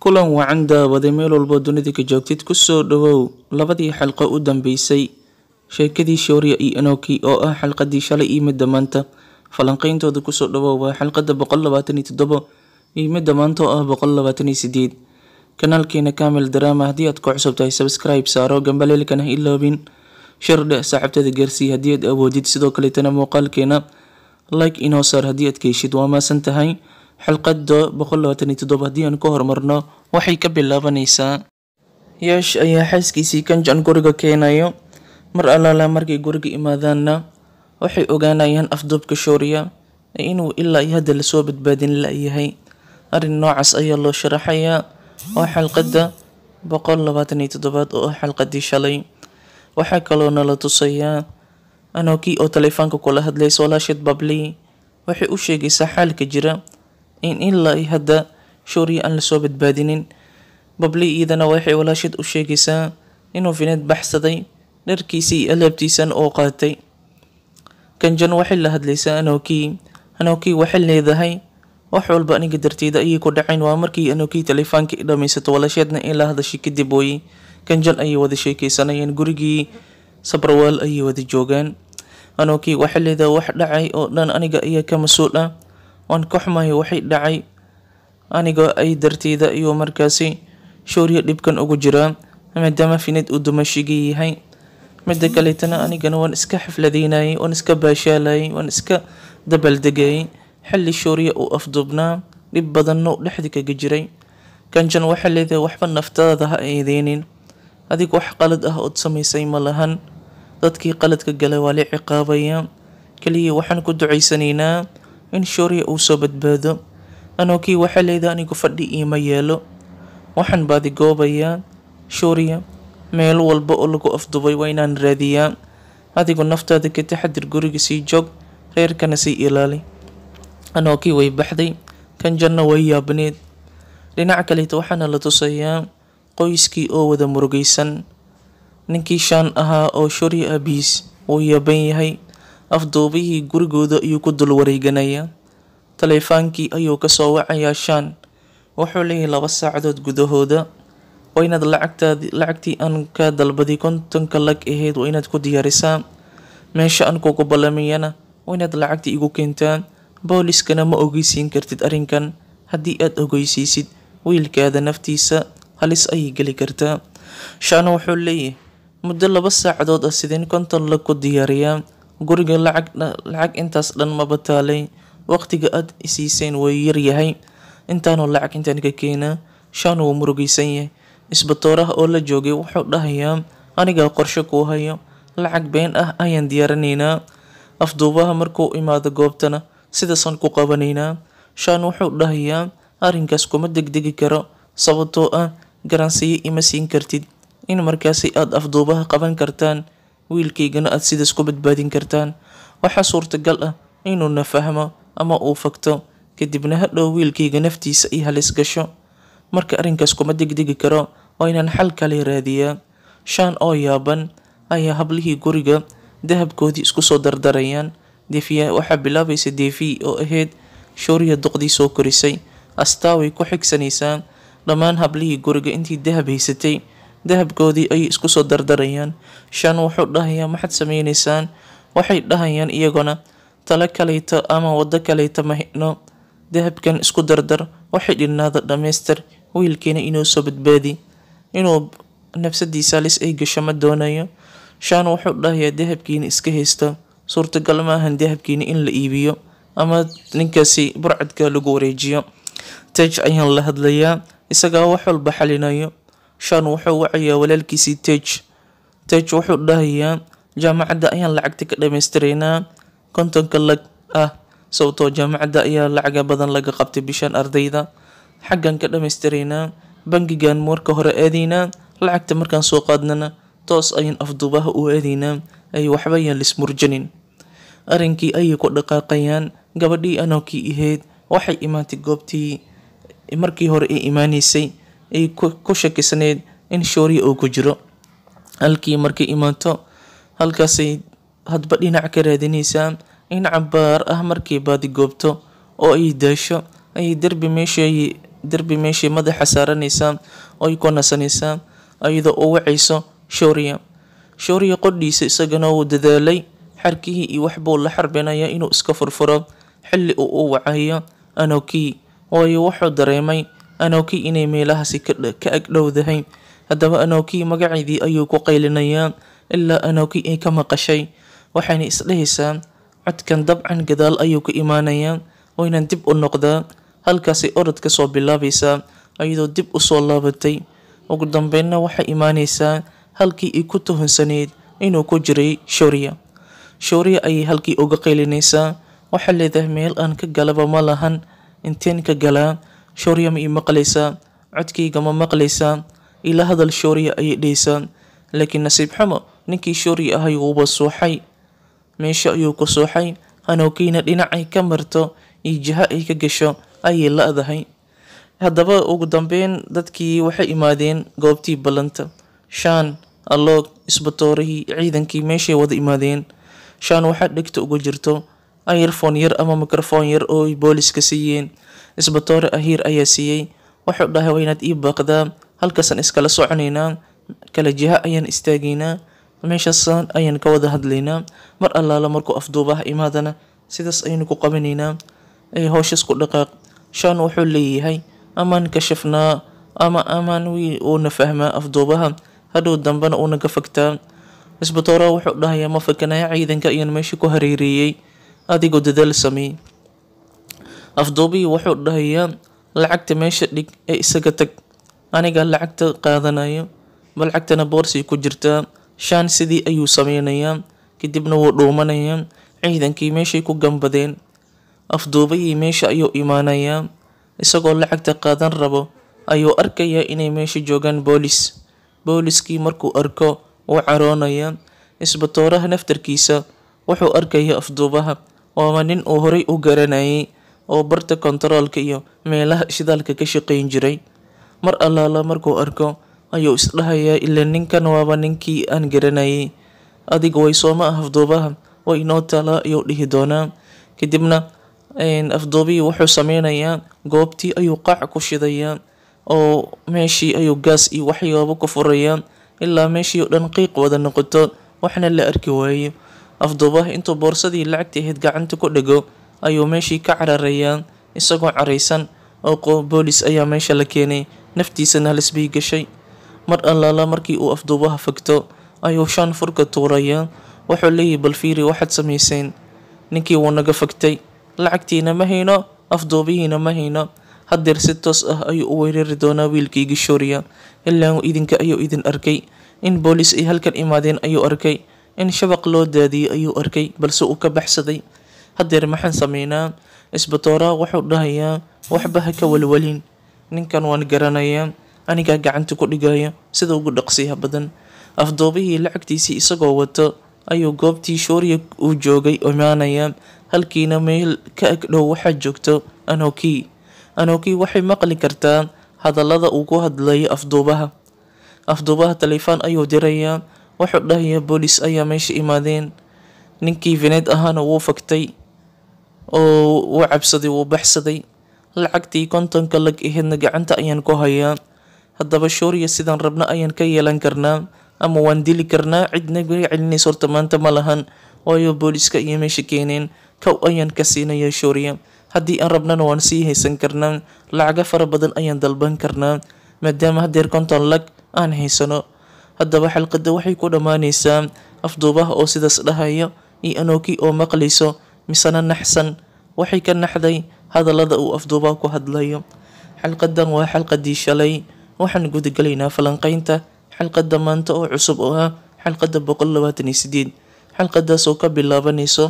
kulan wacan daawaday meel walboo dunida ka joogtid kusoo dhawow labadii xalqo u dambeysay sheekadii shoria iyo enoki oo ah xalqadii shalay iyo midda maanta falanqeyntooda kusoo dhawow waa xalqada boqol labaatan iyo toddobo iyo midda maanta oo ah boqol labaatan iyo sideed kanaalkeena kamil drama haddii aad ku cusub tahay subscribe saaro gambaleelkana iloobin shir dheh saaxibtada geersii haddii aad awoodid sidoo kaleetana muuqaalkeena like inoo saar haddii aad keyshid waa maasan tahay xilqada haddii aan ka hormarno waxay ka bilaabanaysaa yeesh ayaa xaaskiisii kanjan guriga keenayo mar allaala markay guriga imaadaanna waxay ogaanayaan afduubka shooriya inuu ilaa iyo hadda lasoo badbaadin la-yahay arrin noocaas ayaa loo sharaxayaa oo xalqadda boqol labaatan iyo toddobaad oo ah xalqadii shalay waxaa kaloo nala tusayaa anoo kii oo teleefoonka kula hadlay soolashed babli waxay u sheegaysaa xaalka jira in ilaa iyo hadda shooriya aan lasoo badbaadinin bable iyadana waxay walaashad u sheegaysaa inuu fineed baxsaday dharkiisii alaabtiisan oo qaatay ganjan waxay la hadlaysaa anookii anookii waxay leedahay wax walba aniga darteeda ayay ku dhacayn waa markii anookii teleefaanka i dhamaysato walaasheedna in la hadashay kadib wooye ganjan ayay wada sheekaysanayeen gurigii sabrawaal ayay wada joogaan anookii waxay leedahay wax dhacay oo dhan aniga ayaa ka mas-uul ah waan ka xumahay waxay dhacay aniga ay darteeda ayuu markaasi shooriya dhibkan ugu jiraa maadaama finid uu dumashiga yahay midda kaleetana anigana waan iska xifladeynayay waan iska baashaalayay waan iska dabaldegayay xilli shooriya uu afduubnaa dhib badanna u dhexda kaga jiray kanjan waxay leedahay waxba naftaada ha eedeynin adig wax qalad ah ood samaysay ma lahan dadkii qaladka gala waa la ciqaabaya keliya waxaan ku ducaysanaynaa in shooriya uu soo badbaado anoo waxay leedahay anigu fadhi iima yeelo waxaan baadigoobayaa shooriya meel walba oo lagu afdubay waa inaan raadiyaa adigu naftaada ka taxadir guriga sii joog reerkana sii ilaali anoo way baxday kan janno way yaabneed dhinac kaleeta waxaana la tusayaa qoyskii oo wada murugaysan ninkii shaan ahaa oo shooriya aabihiis wuu yaaban yahay afduubihii gurigooda ayuu ku dul wareeganayaa taleefaankii ayuu ka soo wacayaa shaan wuxuu leeyahay laba saacadood gudahooda waa inaad lacagtaadi lacagtii aan ka dalbaday kontonka lag ahayd waa inaad ku diyaarisaa meesha aan kugu ballamayana waa inaad lacagtii igu keentaa booliskana ma ogeysiin kartid arrinkan haddii aad ogeysiisid wiilkaada naftiisa halis ayay geli kartaa shaana wuxuu leeyahay muddo laba saacadood ah sideen konton lag ku diyaariyaa guriga lacag intaas dhan ma bataalay waqtiga aad isiiseen way yaryahay intaanuu lacag intanika keenaa shaanu wuu murugaysan yahay isbatooraha oo la joogay wuxuu dhahayaa anigaa qorshe kuu hayo lacag been ah ayaan diyaarinaynaa afduubaha markuu imaado goobtana sidaasaan ku qabanaynaa shaan wuxuu dhahayaa arrinkaas kuma degdegi karo sababtoo ah garansiyo ima siin kartid in markaasi aada afduubaha qaban kartaan wiilkaygana aad sidaas ku badbaadin kartaan waxaa suurtagal ah inuu na fahmo ama uu fagto kadibna hadhow wiilkayga naftiisa ay halis gasho marka arrinkaas kuma degdegi karo oo inaan xal kale raadiyaa shaan oo yaaban ayaa hablihii guriga dahabkoodii isku soo dardarayaan defiya waxaa bilaabaysa deefiy oo ahayd shuuriya duqdii soo korisay astaaway ku xigsanaysaa dhammaan hablihii guriga intii dahab haysatay dahabkoodii ayay isku soo dardarayaan shan wuxuu dhahayaa maxaad sameynaysaan waxay dhahayaan iyaguna talo kalayto ama waddo kalayto mahino dahabkan isku dardar waxay dhinnaada dhammaystir wiilkiina inuu soo badbaadi inuu nafsadiisa halis ay gasho ma doonayo shan wuxuu dhahayaa dahabkiina iska haysto suurtagal ma ahan dahabkiina in la iibiyo ama ninkaasi burcadka lagu wareejiyo tej ayaan la hadlayaa isagaa wax walba xalinayo shan wuxuu wacayaa walaalkiisii tej tej wuxuu dhahayaa jaamacadda ayaan lacagta ka dhammaystiraynaa kontonka lag ah sababtoo jaamacadda ayaa lacaga badan laga qabtay bishaan ardayda xaggan ka dhammaystiraynaa bangigan marka hore aadaynaa lacagta markaan soo qaadnana toos ayaan afduubaha u aadaynaa ay waxbayaan ayaan lismurjanin arrinkii ayay ku dhaqaaqayaan gabadhii anoo kii ahayd waxay imaantay goobtii markii hore ay imaanaysay ay ku shakisaneyd in shooriya uu ku jiro halkii markay imaato halkaasay hadba dhinac ka raadinaysaa in cabaar ah markii baadi goobto oo ay daasho ayay derbi meeshay derbi meeshay madaxa saaranaysaa oo ay ku nasanaysaa ayadoo u wacayso shooriya shooriya qodhiisa isagana uu dadaalay xarkihii iyo waxbuu la xarbinaya inuu iska furfuro xilli uu u wacayo anokii waayo wuxuu dareemay anokii inay meelahaasi ka agdhowdahay haddaba anokii magaceedii ayuu ku qaylinayaa ilaa anokii ay ka maqashay waxayna isdhehaysaa codkan dabcan gadaal ayuu ka imaanayaa waynan dib u noqdaa halkaasay orod ka soo bilaabaysaa iyadoo dib u soo laabatay ugu dambeynna waxay imaanaysaa halkii ay ku tuhunsaneyd inuu ku jiray shuuriya shuriya ayay halkii uga qaylinaysaa waxay leedahay meel aan ka galaba ma lahan inteen ka galaa shooriya ma ii maqlaysaa codkayga ma maqlaysaa ila hadal shooriya ayay dhehaysaa laakiin nasiib xumo ninkii shooriya ahay wuuba suuxay meesha ayuu ku suuxay hanookiina dhinacay ka marto iyo jiha ay ka gasho ayay la-dahay haddaba ugu dambeyn dadkii waxay imaadeen goobtii ballanta shaan alloog isbatoorihii ciidankii meeshay wada imaadeen shaan waxaa dhegta ugu jirto ayarfon yar ama mikrofon yar oo ay booliska siiyeen isbatoore ahiir ayaa siiyey wuxuu dhahay waa inaad ii baaqdaa halkaasaan iskala soconaynaa kala jiha ayaan istaageynaa meeshaasaan ayaan ka wada hadlaynaa mar allaale markuu afduubaha imaadana sidaas ayaynu ku qabanaynaa ee ku dhaqaaq shaan wuxuu leeyahay amaan kashafnaa ama amaan wii uuna fahmaa afduubaha hadhow dambena uuna ka fagtaa isbatoora wuxuu dhahayaa ma fakanaya ciidanka ayaan meesha ku hareereeyey adigoo dadaal sameey afduubihii wuxuu dhahayaa lacagta meesha dhig ee isaga tag anigaa lacagta qaadanayo ma lacagtana boorsii ku jirtaa shaan sidii ayuu sameynayaa kadibna wuu dhuumanayaa ciidankii meeshay ku gambadeen afduubihii meesha ayuu imaanayaa isagoo lacagta qaadan rabo ayuu arkayaa inay meesha joogaan boolis booliskii markuu arko wuu caroonayaa isbatooraha naftarkiisa wuxuu arkayaa afduubaha waaba nin uu horay u garanayay oo barta kontaroolka iyo meelaha shidaalka ka shaqayn jiray mar allaala markuu arko ayuu isdhahayaa ila ninkan waaba ninkii aan garanayay adiga way sooma ah afduubaha way inoo taalaa ayuu dhihi doonaa kadibna afduubihii wuxuu sameynayaa goobtii ayuu qaac ku shidayaa oo meeshii ayuu gaas iyo waxyaabo ku furayaa ilaa meeshii oo dhan qiiq wada noqoto waxna la arki waaye afduubaha intuu boorsadii lacagta ahayd gacanta ku dhego ayuu meeshii ka cararayaan isagoo caraysan oo qoob boolis ayaa meesha la keenay naftiisana halisbay gashay mar allaala markii uu afduubaha fagto ayuu shan furka tuurayaa wuxuu leeyahy balfiiri waxaad samayseen ninkii wuu naga fagtay lacagtiina ma hayno afduubihiina ma hayno haddeer si toos ah ayuu u weerari doonaa wiilkii gishooriya ilaa idinka ayuu idin arkay in booliis ay halkan imaadeen ayuu arkay in shabaq loo daadiyey ayuu arkay balse uu ka baxsaday hadeer maxaan sameynaa isbatoora wuxuu dhahayaa waxba ha ka walwalin ninkan waan garanayaa anigaa gacanta ku dhigaya sida ugu dhaqsiyaha badan afduubihii lacagtiisii isagoo wato ayuu goobtii shooriya uu joogay imaanayaa halkiina meel ka agdhow waxaa joogto anoki anoki waxay maqli kartaa hadallada uu ku hadlayo afduubaha afduubaha taleefon ayuu dirayaa wuxuu dhahayaa boolis ayaa meesha imaadeen ninkii vineed ahaana wuu fagtay oo uu cabsaday wuu baxsaday lacagtii kontonka lag aheedna gacanta ayaan ku hayaa haddaba shuuriya sidaan rabna ayaan ka yeelan karnaa ama waan dili karnaa cidna guri celinaysa horta maanta ma lahan waayo booliska iyo meesha keeneen kow ayaan ka siinayaa shuuriya haddii aan rabnana waan sii haysan karnaa lacago fara badan ayaan dalban karnaa maadaama hadeer konton lag aan haysano haddaba xalqadda waxay ku dhammaanaysaa afduubaha oo sidaas dhahaya iyo anookii oo maqlayso misena naxsan waxay ka naxday hadallada uu afduubaa ku hadlayo xalqadan waa xalqadii shalay waxaan gudagelaynaa falanqeynta xalqada maanta oo cusub oo ah xalqada boqol labaatan iyo sideed xalqadaas oo ka bilaabanayso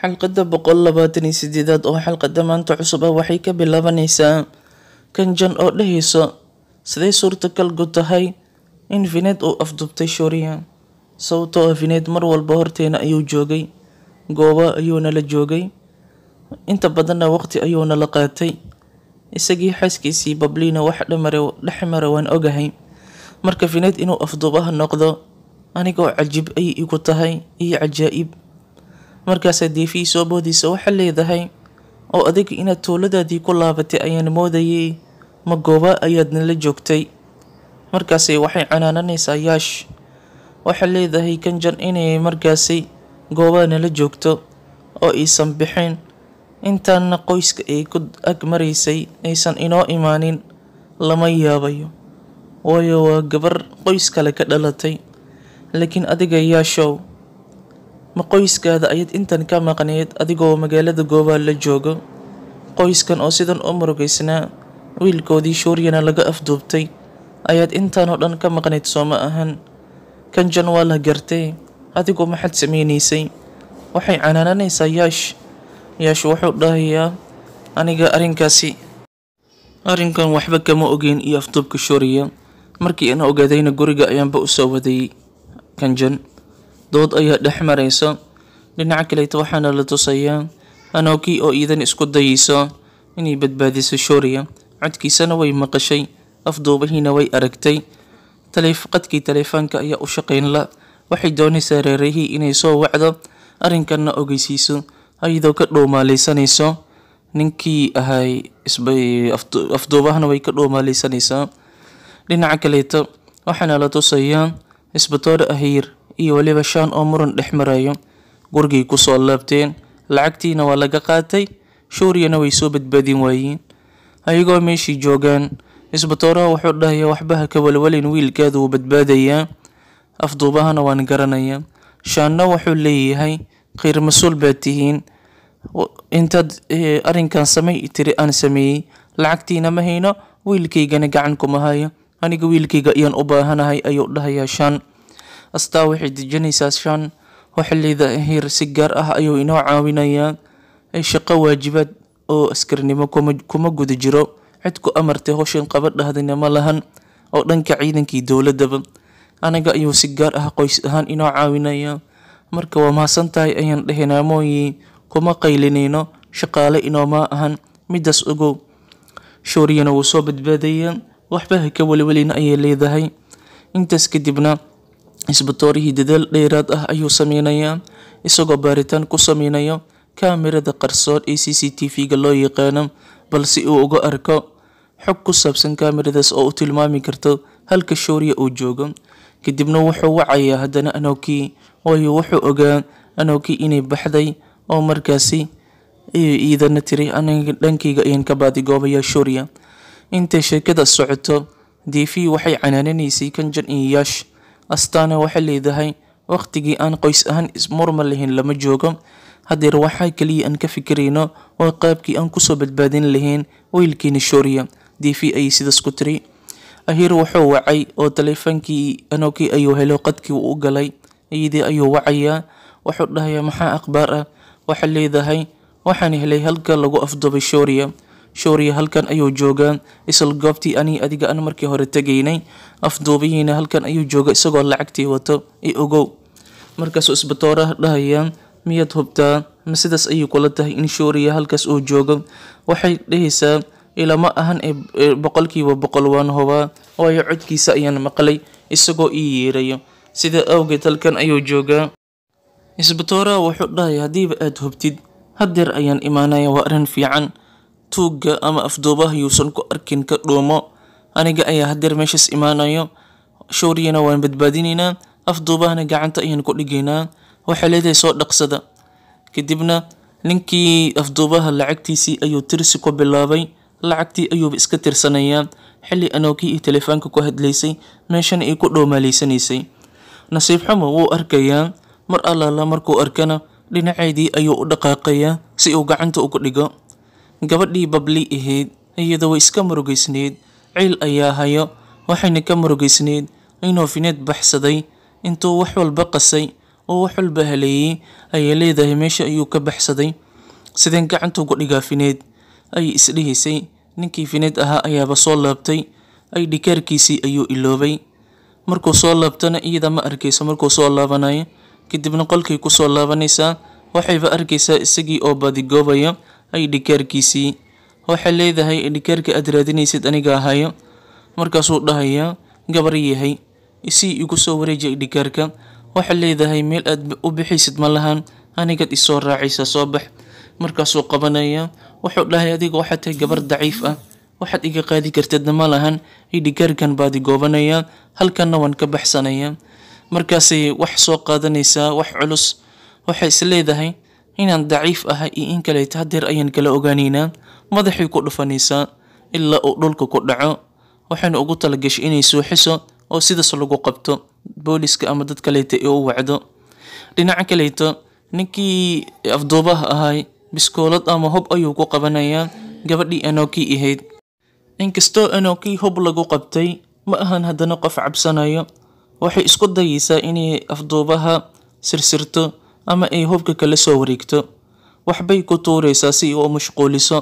xalqada boqol labaatan iyo sideedaad oo xalqada maanta cusub ah waxay ka bilaabanaysaa kanjan oo dhahayso sidee suurtagalku tahay in vined uu afduubtay shuuriya sababtoo ah vineed mar walba horteena ayuu joogay goobo ayuuna la joogay inta badanna waqti ayuuna la qaatay isagii xaaskiisii babliina wax dhexmara waan ogahay marka fineed inuu afduubaha noqdo anigoo cajib ay igu tahay iyo cajaa'ib markaasaa deefihii soo boodiisa waxaa leedahay oo adiga inaad tuuladaadii ku laabatay ayaan moodayay ma gooba ayaadna la joogtay markaasay waxay canaananaysaa yaash waxaa leedahay kanjan inay markaasi goobada nala joogto oo iisan bixin intaanna qoyska ay ku ag maraysay aysan inoo imaanin lama yaabayo waayo waa gabar qoys kale ka dhalatay laakiin adiga yaashow ma qoyskaada ayaad intan ka maqneyd adigoo magaalada goobaa la joogo qoyskan oo sidan u murugaysnaa wiilkoodii shuuryana laga afduubtay ayaad intaanoo dhan ka maqnayd soo ma ahan kan jan waa la gartee adigoo maxaad sameynaysay waxay canaananaysaa yaash yaash wuxuu dhahayaa aniga arrinkaasi arrinkan waxba kama ogeyn iyo afduubka shoriya markii aan ogaadayna guriga ayaanba u soo wadayay kanjan dood ayaa dhex maraysa dhinaca kaleeta waxaana la tusayaa anokii oo iidan isku dayaysa inay badbaadiso shoriya codkiisana way maqashay afduubahiina way aragtay taleef qadkii taleefoonka ayaa u shaqayn la waxay doonaysaa reerahii inay soo wacdo arrinkanna ogeysiiso ayadoo ka dhowmaaleysanayso ninkii ahay afduubahana way ka dhowmaaleysanaysaa dhinaca kaleeto waxaana la tusayaa isbatoor ahiir iyo weliba shan oo muran dhex marayo gurigay kusoo laabteen lacagtiina waa laga qaatay shuuriyana way soo badbaadin waayeen ayagoo meeshii joogaan isbatooraha wuxuu dhahaya waxbaha ka walwalin wiilkaada wuu badbaadayaa afduubahana waan garanayaa shaanna wuxuu leeyahay kheyr mas-uul baad tihiin intaad eh, arrinkan samay tiri aan sameeyey lacagtiina ma hayno wiilkaygana gacan kuma hayo aniga wiilkayga ayaan u baahanahay ayuu dhahayaa shan astaa waxay dejinaysaa shan waxilida hir si gaar ah ayuu inoo caawinayaa shaqo waajibaad oo askarnimo kuma guda jiro cid ku amartay howshan qaba dhahdina ma lahan oo dhanka ciidankii dowladaba anaga ayuu si gaar ah qoys ahaan inoo caawinaya marka waa mahadsantahay ayaan dhehaynaa mooyi kuma qaylinayno shaqaale inooma ahan midaas ogow showriyana wuu soo badbaadayeen waxba haka weliwelina ayay leedahay intaas kadibna isbatoorihii dadaal dheeraad ah ayuu sameynayaa isagoo baaritaan ku sameynaya kaamirada qarsoon ee c c t v-ga loo yaqaano balse uu uga arko xog ku saabsan kaamiradaas oo u tilmaami karto halka showriya uu joogo kadibna wuxuu wacayaa haddana anoogkii waayo wuxuu ogaa anoogkii inay baxday oo markaasi iidana tiri aniga dhankayga ayaan ka baadigoobayaa shuuriya intay sheekada socoto diifiyi waxay canaananaysay kanjan iyo yaash astaana waxay leedahay waqtigii aan qoys ahaan ismurma lahayn lama joogo hadeer waxaa kaliya aan ka fikirayno oo qaabkii aan kusoo badbaadin lahayn weylkiina suuriya diifi ayay sidaas ku tiri ahir wuxuu wacay oo taleefankii anokii ayuu helo qadkii uu galay iyadii ayuu wacayaa wuxuu dhahayaa maxaa akhbaar ah waxaa leedahay waxaan helay halka lagu afduubay shuuriya shooriya halkan ayuu joogaa isla goobtii anii adiga aan markii hore tegaynay afduubihiina halkan ayuu jooga isagoo lacagtii wato i ogow markaasuu isbatooraha dhahayaa miyaad hubtaa ma sidaas ayay kula tahay in shooriya halkaas uu joogo waxay dhahaysaa ilama ahan ee boqolkiiba boqol waan hubaa waayo codkiisa ayaan maqlay isagoo ii yeerayo sida awgeed halkan ayuu joogaa isbatooraa wuxuu dhahay haddiiba aada hubtid haddeer ayaan imaanaya waa arrin fiican tuugga ama afduubaha yuusan ku arkin ka dhuumo aniga ayaa haddeer meeshaas imaanayo showriyana waan badbaadinaynaa afduubahana gacanta ayaan ku dhigaynaa waxay leedahay soo dhaqsada kadibna ninkii afduubaha lacagtiisii ayuu tirsi ku bilaabay lacagtii ayuuba iska tirsanayaa xilli anookii iyo telefoonka ku hadlaysay meeshana ay ku dhoomaalaysanaysay nasiib xumo wuu arkayaa mar allaala markuu arkana dhinaceedii ayuu u dhaqaaqayaa si uu gacanta ugu dhigo gabadhii babli ahayd iyadoo way iska murugaysneyd ciil ayaa hayo waxayna ka murugaysneyd inuu fineed baxsaday intuu wax walba qasay oo wax walba haleeyey ayay leedahay meesha ayuu ka baxsaday sideen gacanta ugu dhigaa fineed ayay isdhihisay ninkii finid ahaa ayaaba soo laabtay ay dhikaarkiisii ayuu iloobay markuu soo laabtana iyada ma arkayso markuu soo laabanayo kadibna qolkay kusoo laabanaysaa waxayba arkaysaa isagii oo badigoobaya ay dhikaarkiisii waxay leedahay dhikaarka aad raadinaysid aniga ahayo markaasuu dhahayaa gabar yahay isii igu soo wareejiya dhikaarka waxay leedahay meel aad u bixaysid ma lahan anigaad isoo raacaysa soo bax markaasuu qabanaya wuxuu dhahay adiga waxaad tahay gabar daciif ah waxaad iga qaadi kartidna ma lahan hidhigaarkan baadi goobanayaa halkanna waan ka baxsanayaa markaasay wax soo qaadanaysaa wax culus waxay is inaan daciif ahay iyo in kaleeta hadeer ayaan kala ogaanaynaa madaxay ku dhufanaysaa ilaa uu dhulka ku dhaco waxayna ugu talagashay inay suuxiso oo sidaas lagu qabto booliska ama dad kaleeta ee u wacdo dhinaca kaleeto ninkii afduubaha ahay biskoolad ama hub ayuu ku qabanayaa gabadhii anookii ahayd inkastoo anookii hub lagu qabtay ma ahan haddana qof cabsanayo waxay isku dayeysaa inay afduubaha sirsirto ama ay hobka kala soo wareegto waxbay ku tuuraysaa si u mashquuliso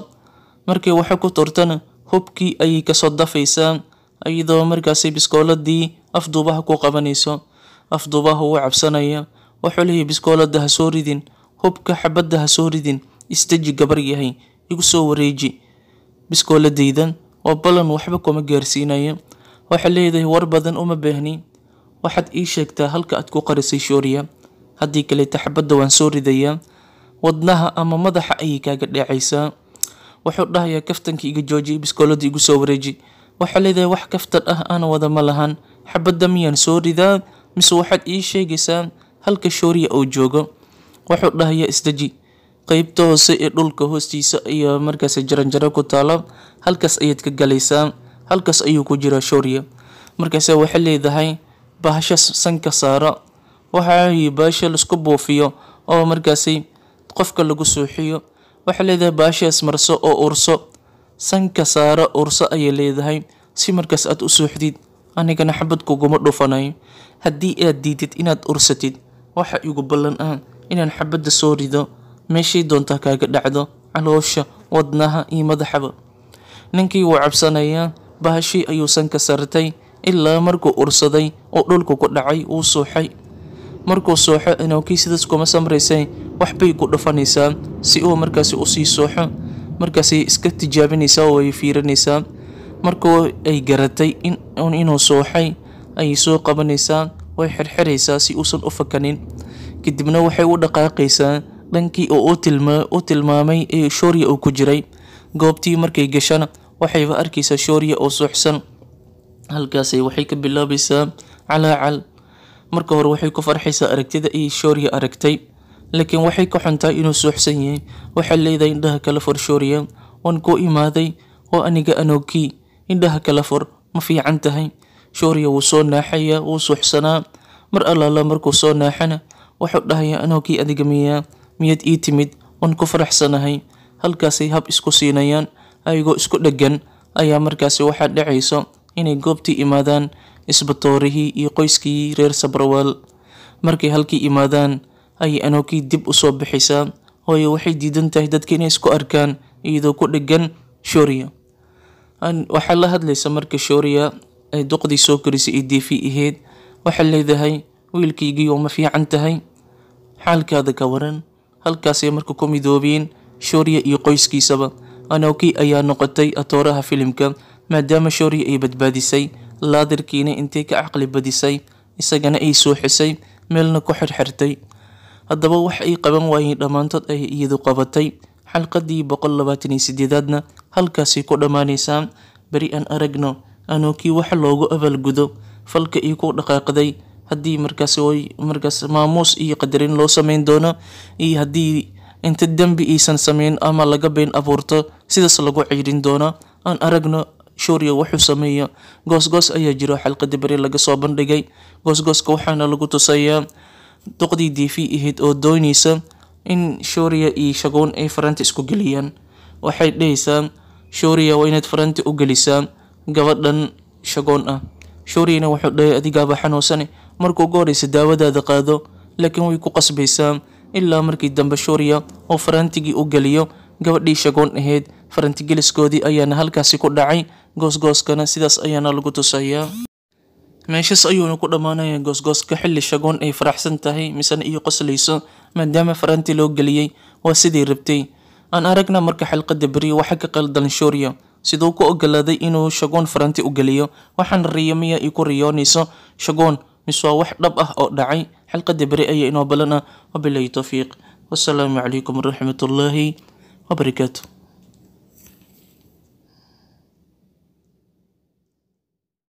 markay waxa ku turtana hubkii ayay kasoo dafaysaa iyadoo markaasi biskooladii afduubaha ku qabanayso afduubaha wuu cabsanaya wuxuu leeyahy biskoolada ha soo ridin hubka xabadda ha soo ridin istaji gabar yahay igu soo wareeji biskoo la daydan oo ballan waxba kuma gaarsiinaya waxaa leedahay war badan uma baahni waxaad ii sheegtaa halka aad ku qarisay shooriya haddii kaleeta xabadda waan soo ridayaa wadnaha ama madaxa ayay kaaga dheecaysaa wuxuu dhahayaa kaftanka iga jooji biskoolada igu soo wareeji waxaa leedahay wax kaftan ah aana wada ma lahan xabadda miyaan soo ridaa mise waxaad ii sheegaysaa halka shooriya uu joogo wuxuu dhahayaa isdaji qeybta hoose ee dhulka hoostiisa ayaa markaas jaranjaro ku taala halkaas ayaad ka galaysaa halkaas ayuu ku jiraa shooriya markaase waxay leedahay bahasha sanka saara waxaa baasha laisku buufiyo oo markaasi qofka lagu suuxiyo waxay leedahay baashaas marso oo urso sanka saara urso ayay leedahay si markaas aad u suuxdid anigana xabad kuguma dhufanayo haddii aad diidid inaad ursatid waxa igu ballan ah inaan xabadda soo rido meeshay doontaa kaaga dhacdo caloosha wadnaha iyo madaxaba ninkii wuu cabsanayaa bahashii ayuusan ka sartay ilaa markuu ursaday oo dhulku ku dhacay wuu suuxay markuu suuxo inawkii sidaas kuma samraysay wax bay ku dhufanaysaa si uu markaasi usii sii suuxo markaasay iska tijaabinaysaa oo ay fiirinaysaa markuu ay garatay inuu suuxay ayay soo qabanaysaa way xirxiraysaa si uusan u fakanin kadibna waxay u dhaqaaqaysaa dhankii oo u tilmaamay shoorya uu ku jiray goobtii markay gashan waxayba arkaysaa shoorya oo suuxsan halkaasay waxay ka bilaabaysaa calaacal marka hore waxay ku farxaysaa aragtida iyo shoorya aragtay laakiin waxay ka xuntaa inuu suuxsan yahay waxay leedahay indhaha kala for shoorya waan kuu imaaday oo aniga anoogkii indhaha kala for ma fiican tahay shoorya wuu soo naaxayaa wuu suuxsanaa mar allaala markuu soo naaxana wuxuu dhahayaa anoogkii adiga miyaad ii timid waan ku faraxsanahay halkaasay hab isku siinayaan ayagoo isku dheggan ayaa markaasi waxaa dhacayso inay goobtii imaadaan isbatoorihii iyo qoyskii reer sabarweel markay halkii imaadaan ayay anookii dib u soo bixisaa waayo waxay diidan tahay dadka inay isku arkaan iyadoo ku dheggan shoriya waxaa la hadlaysa marka shoriya ay duqdii soo korisa ee deefi ahayd waxay leedahay wiilkaygiioo ma fiican tahay xaalkaada ka waran halkaasay marka ku midoobeen shooriya iyo qoyskiisaba anoki ayaa noqotay atooraha filimka maadaama shooriya ay badbaadisay laadirkiina intay ka caqli badisay isagana ay suuxisay meelna ku xirxirtay haddaba wax ay qaban waayeen dhammaantood ay iyadu qabatay xalqadii boqol labaatan iyo sideedaadna halkaasay ku dhammaanaysaa beri aan aragno anoki wax loogu abaalgudo falka ii ku dhaqaaqday haddii markaas markaas maamuus iyo qadarin loo samayn doono iyo haddii inta dembi iisan sameyn ama laga been abuurto sidaas lagu ciidhin doono aan aragno suuriya wuxuu sameeyo goosgoos ayaa jiro xalqadii beri laga soo bandhigay goosgooska waxaana lagu tusayaa doqdii diifi ahayd oo doonaysa in suuriya iyo shaguun ay faranta isku geliyaan waxay dhahaysaa suuriya waa inaad faranta u gelisaa gabadhan shagoon ah suuriyana wuxuu dhahay adigaaba xanuunsane marka ugu horeysa daawadaada qaado laakiin way ku qasbaysaa ilaa markii dambe shuuriya oo farantigii u geliyo gabadhii shagoon ahayd farantigeliskoodii ayaana halkaasi ku dhacay goosgooskana sidaas ayaana lagu tusayaa meeshaas ayuuna ku dhammaanaya goosgooska xilli shagoon ay faraxsan tahay misena iyo qoslayso maadaama faranti loo geliyey waa sidii rabtay aan aragna marka xalqadda beri waxa ka qaldan shuuriya siduu ku ogolaaday inuu shagoon faranti u geliyo waxaana riyo ay ku riyoonayso shagoon mise waa wax dhab ah oo dhacay xalqadii beri aya inoo balan ah wabilahi towfiiq wasalaamu calaykum waraxmatullaahi wabarakaatu